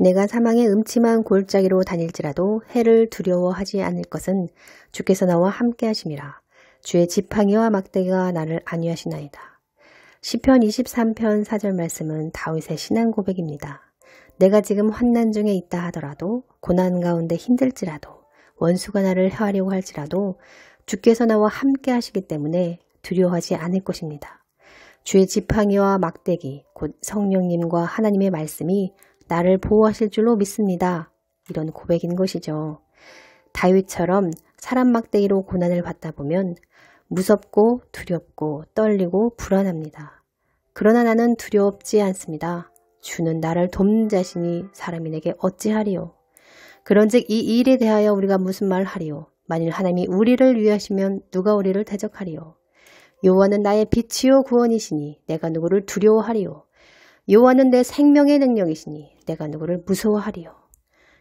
내가 사망의 음침한 골짜기로 다닐지라도 해를 두려워하지 않을 것은 주께서 나와 함께 하심이라. 주의 지팡이와 막대기가 나를 안위하시나이다. 시편 23편 4절 말씀은 다윗의 신앙 고백입니다. 내가 지금 환난 중에 있다 하더라도 고난 가운데 힘들지라도 원수가 나를 해하려고 할지라도 주께서 나와 함께 하시기 때문에 두려워하지 않을 것입니다. 주의 지팡이와 막대기, 곧 성령님과 하나님의 말씀이 나를 보호하실 줄로 믿습니다. 이런 고백인 것이죠. 다윗처럼 사람 막대기로 고난을 받다 보면 무섭고 두렵고 떨리고 불안합니다. 그러나 나는 두려웁지 않습니다. 주는 나를 돕는 자신이 사람인에게 어찌하리요. 그런즉 이 일에 대하여 우리가 무슨 말 하리요. 만일 하나님이 우리를 위하시면 누가 우리를 대적하리요. 요한은 나의 빛이요 구원이시니 내가 누구를 두려워하리요. 요한은 내 생명의 능력이시니 내가 누구를 무서워하리요.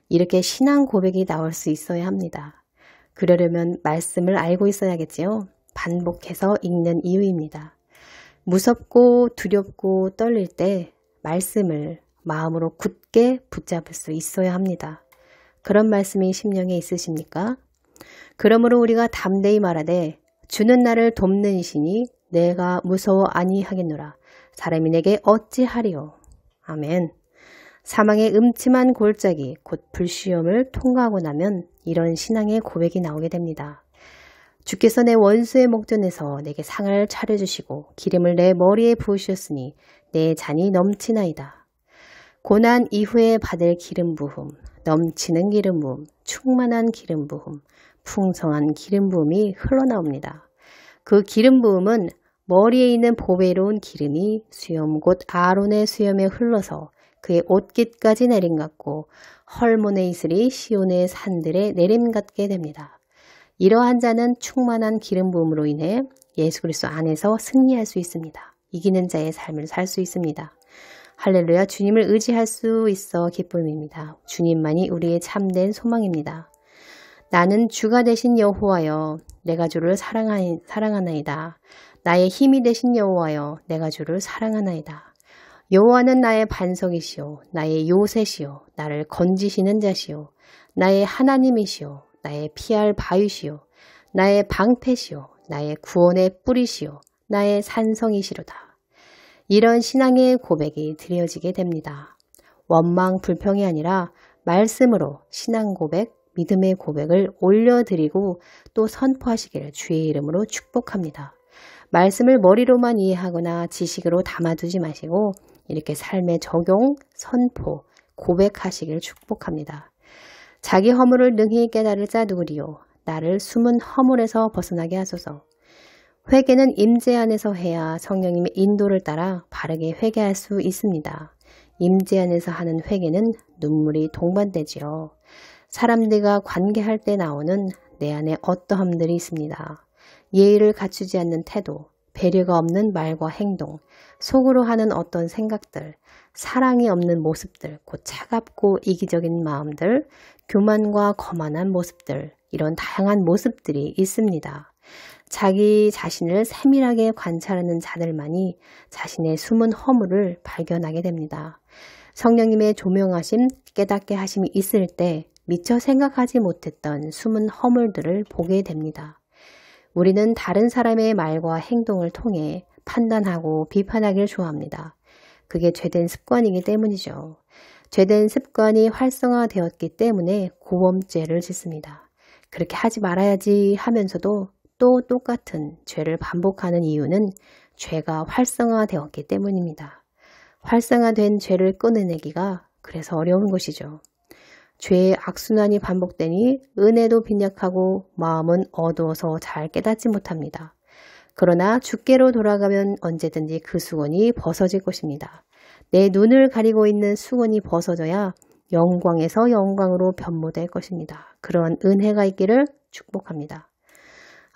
이렇게 신앙 고백이 나올 수 있어야 합니다. 그러려면 말씀을 알고 있어야겠지요. 반복해서 읽는 이유입니다. 무섭고 두렵고 떨릴 때 말씀을 마음으로 굳게 붙잡을 수 있어야 합니다. 그런 말씀이 심령에 있으십니까? 그러므로 우리가 담대히 말하되 주는 나를 돕는 신이 내가 무서워 아니하겠노라. 사람이 내게 어찌하리요. 아멘. 사망의 음침한 골짜기, 곧 불시험을 통과하고 나면 이런 신앙의 고백이 나오게 됩니다. 주께서 내 원수의 목전에서 내게 상을 차려주시고 기름을 내 머리에 부으셨으니 내 잔이 넘치나이다. 고난 이후에 받을 기름 부음, 넘치는 기름 부음, 충만한 기름 부음, 풍성한 기름 부음이 흘러나옵니다. 그 기름 부음은 머리에 있는 보배로운 기름이 수염 곧 아론의 수염에 흘러서 그의 옷깃까지 내림같고 헐문의 이슬이 시온의 산들에 내림같게 됩니다. 이러한 자는 충만한 기름 부음으로 인해 예수 그리스도 안에서 승리할 수 있습니다. 이기는 자의 삶을 살 수 있습니다. 할렐루야 주님을 의지할 수 있어 기쁨입니다. 주님만이 우리의 참된 소망입니다. 나는 주가 되신 여호와여 내가 주를 사랑하나이다. 나의 힘이 되신 여호와여 내가 주를 사랑하나이다. 여호와는 나의 반석이시요 나의 요새시요 나를 건지시는 자시요 나의 하나님이시요 나의 피할 바위시요 나의 방패시요 나의 구원의 뿌리시요 나의 산성이시로다. 이런 신앙의 고백이 드려지게 됩니다. 원망 불평이 아니라 말씀으로 신앙 고백, 믿음의 고백을 올려드리고 또 선포하시기를 주의 이름으로 축복합니다. 말씀을 머리로만 이해하거나 지식으로 담아두지 마시고 이렇게 삶의 적용, 선포, 고백하시길 축복합니다. 자기 허물을 능히 깨달을 자 누구리요. 나를 숨은 허물에서 벗어나게 하소서. 회개는 임재 안에서 해야 성령님의 인도를 따라 바르게 회개할 수 있습니다. 임재 안에서 하는 회개는 눈물이 동반되지요. 사람들과 관계할 때 나오는 내 안에 어떠함들이 있습니다. 예의를 갖추지 않는 태도, 배려가 없는 말과 행동, 속으로 하는 어떤 생각들, 사랑이 없는 모습들, 곧 차갑고 이기적인 마음들, 교만과 거만한 모습들, 이런 다양한 모습들이 있습니다. 자기 자신을 세밀하게 관찰하는 자들만이 자신의 숨은 허물을 발견하게 됩니다. 성령님의 조명하심, 깨닫게 하심이 있을 때 미처 생각하지 못했던 숨은 허물들을 보게 됩니다. 우리는 다른 사람의 말과 행동을 통해 판단하고 비판하기를 좋아합니다. 그게 죄된 습관이기 때문이죠. 죄된 습관이 활성화되었기 때문에 고범죄를 짓습니다. 그렇게 하지 말아야지 하면서도 또 똑같은 죄를 반복하는 이유는 죄가 활성화되었기 때문입니다. 활성화된 죄를 끊어내기가 그래서 어려운 것이죠. 죄의 악순환이 반복되니 은혜도 빈약하고 마음은 어두워서 잘 깨닫지 못합니다. 그러나 죽게로 돌아가면 언제든지 그 수건이 벗어질 것입니다. 내 눈을 가리고 있는 수건이 벗어져야 영광에서 영광으로 변모될 것입니다. 그런 은혜가 있기를 축복합니다.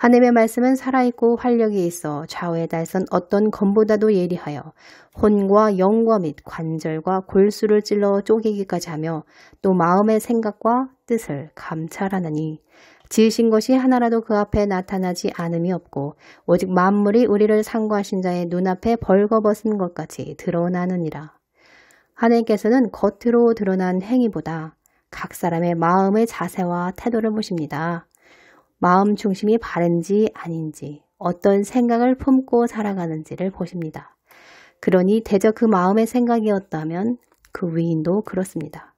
하나님의 말씀은 살아있고 활력이 있어 좌우에 달선 어떤 검보다도 예리하여 혼과 영과 및 관절과 골수를 찔러 쪼개기까지 하며 또 마음의 생각과 뜻을 감찰하느니 지으신 것이 하나라도 그 앞에 나타나지 않음이 없고 오직 만물이 우리를 상고하신 자의 눈앞에 벌거벗은 것 같이 드러나느니라. 하나님께서는 겉으로 드러난 행위보다 각 사람의 마음의 자세와 태도를 보십니다. 마음 중심이 바른지 아닌지 어떤 생각을 품고 살아가는지를 보십니다. 그러니 대저 그 마음의 생각이었다면 그 위인도 그렇습니다.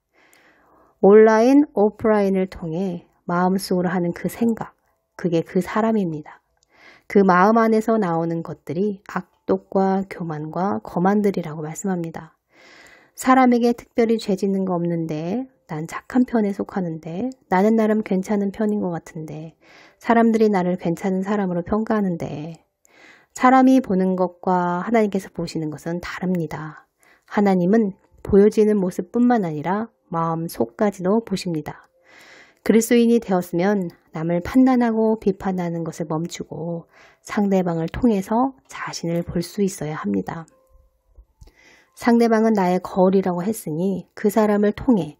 온라인, 오프라인을 통해 마음속으로 하는 그 생각, 그게 그 사람입니다. 그 마음 안에서 나오는 것들이 악독과 교만과 거만들이라고 말씀합니다. 사람에게 특별히 죄 짓는 거 없는데 난 착한 편에 속하는데, 나는 나름 괜찮은 편인 것 같은데, 사람들이 나를 괜찮은 사람으로 평가하는데, 사람이 보는 것과 하나님께서 보시는 것은 다릅니다. 하나님은 보여지는 모습뿐만 아니라 마음 속까지도 보십니다. 그리스도인이 되었으면 남을 판단하고 비판하는 것을 멈추고 상대방을 통해서 자신을 볼 수 있어야 합니다. 상대방은 나의 거울이라고 했으니 그 사람을 통해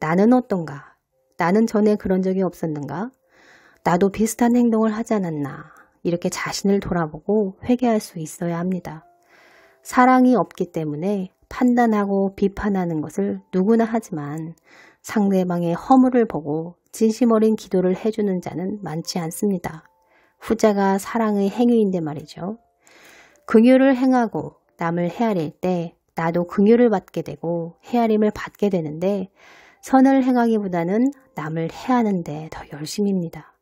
나는 어떤가? 나는 전에 그런 적이 없었는가? 나도 비슷한 행동을 하지 않았나? 이렇게 자신을 돌아보고 회개할 수 있어야 합니다. 사랑이 없기 때문에 판단하고 비판하는 것을 누구나 하지만 상대방의 허물을 보고 진심 어린 기도를 해주는 자는 많지 않습니다. 후자가 사랑의 행위인데 말이죠. 긍휼을 행하고 남을 헤아릴 때 나도 긍휼을 받게 되고 헤아림을 받게 되는데 선을 행하기보다는 남을 해하는데 더 열심입니다.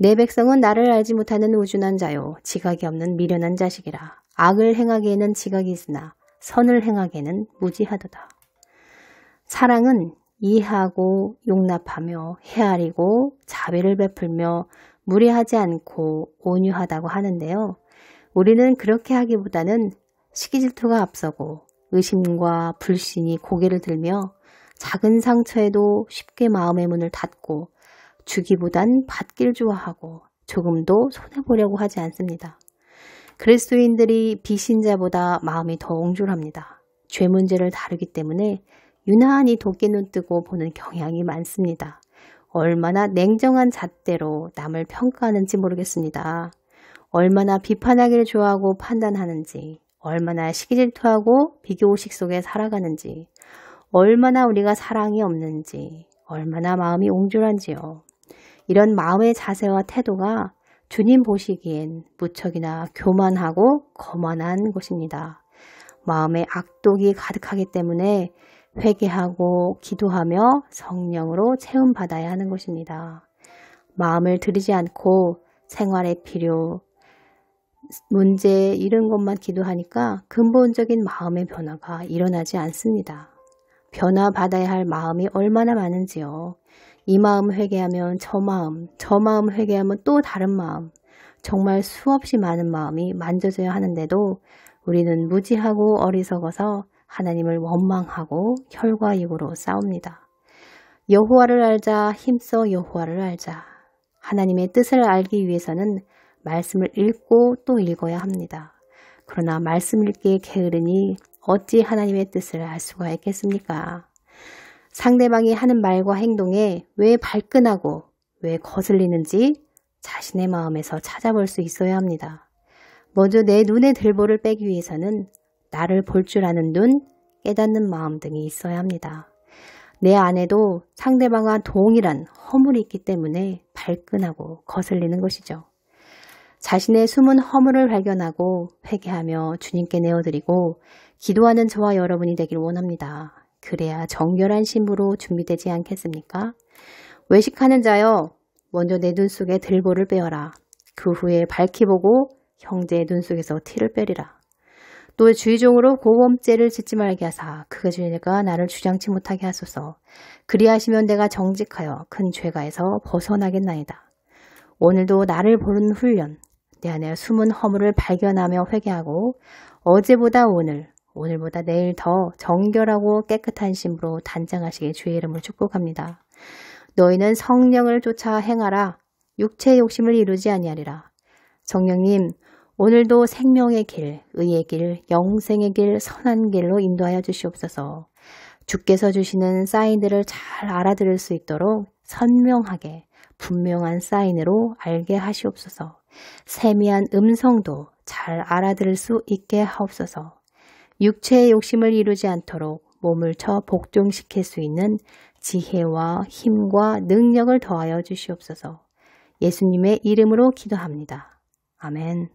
내 백성은 나를 알지 못하는 우준한 자요 지각이 없는 미련한 자식이라 악을 행하기에는 지각이 있으나 선을 행하기에는 무지하도다. 사랑은 이해하고 용납하며 헤아리고 자비를 베풀며 무례하지 않고 온유하다고 하는데요. 우리는 그렇게 하기보다는 시기질투가 앞서고 의심과 불신이 고개를 들며 작은 상처에도 쉽게 마음의 문을 닫고 주기보단 받길 좋아하고 조금도 손해보려고 하지 않습니다. 그리스도인들이 비신자보다 마음이 더 옹졸합니다. 죄 문제를 다루기 때문에 유난히 도끼 눈 뜨고 보는 경향이 많습니다. 얼마나 냉정한 잣대로 남을 평가하는지 모르겠습니다. 얼마나 비판하기를 좋아하고 판단하는지, 얼마나 시기질투하고 비교의식 속에 살아가는지, 얼마나 우리가 사랑이 없는지, 얼마나 마음이 옹졸한지요. 이런 마음의 자세와 태도가 주님 보시기엔 무척이나 교만하고 거만한 것입니다. 마음의 악독이 가득하기 때문에 회개하고 기도하며 성령으로 체험받아야 하는 것입니다. 마음을 들이지 않고 생활의 필요, 문제 이런 것만 기도하니까 근본적인 마음의 변화가 일어나지 않습니다. 변화받아야 할 마음이 얼마나 많은지요. 이 마음 회개하면 저 마음, 저 마음 회개하면 또 다른 마음, 정말 수없이 많은 마음이 만져져야 하는데도 우리는 무지하고 어리석어서 하나님을 원망하고 혈과익으로 싸웁니다. 여호와를 알자, 힘써 여호와를 알자. 하나님의 뜻을 알기 위해서는 말씀을 읽고 또 읽어야 합니다. 그러나 말씀 읽기에 게으르니 어찌 하나님의 뜻을 알 수가 있겠습니까? 상대방이 하는 말과 행동에 왜 발끈하고 왜 거슬리는지 자신의 마음에서 찾아볼 수 있어야 합니다. 먼저 내 눈의 들보를 빼기 위해서는 나를 볼 줄 아는 눈, 깨닫는 마음 등이 있어야 합니다. 내 안에도 상대방과 동일한 허물이 있기 때문에 발끈하고 거슬리는 것이죠. 자신의 숨은 허물을 발견하고 회개하며 주님께 내어드리고 기도하는 저와 여러분이 되길 원합니다. 그래야 정결한 심부로 준비되지 않겠습니까? 외식하는 자여 먼저 내 눈 속에 들보를 빼어라. 그 후에 밝히 보고 형제의 눈 속에서 티를 빼리라. 또 주의종으로 고범죄를 짓지 말게 하사 그가 주의가 나를 주장치 못하게 하소서. 그리하시면 내가 정직하여 큰 죄가에서 벗어나겠나이다. 오늘도 나를 보는 훈련, 내 안에 숨은 허물을 발견하며 회개하고 어제보다 오늘, 오늘보다 내일 더 정결하고 깨끗한 심으로 단장하시길 주의 이름을 축복합니다. 너희는 성령을 쫓아 행하라. 육체의 욕심을 이루지 아니하리라. 성령님, 오늘도 생명의 길, 의의 길, 영생의 길, 선한 길로 인도하여 주시옵소서. 주께서 주시는 사인들을 잘 알아들을 수 있도록 선명하게 분명한 사인으로 알게 하시옵소서. 세미한 음성도 잘 알아들을 수 있게 하옵소서. 육체의 욕심을 이루지 않도록 몸을 쳐 복종시킬 수 있는 지혜와 힘과 능력을 더하여 주시옵소서. 예수님의 이름으로 기도합니다. 아멘.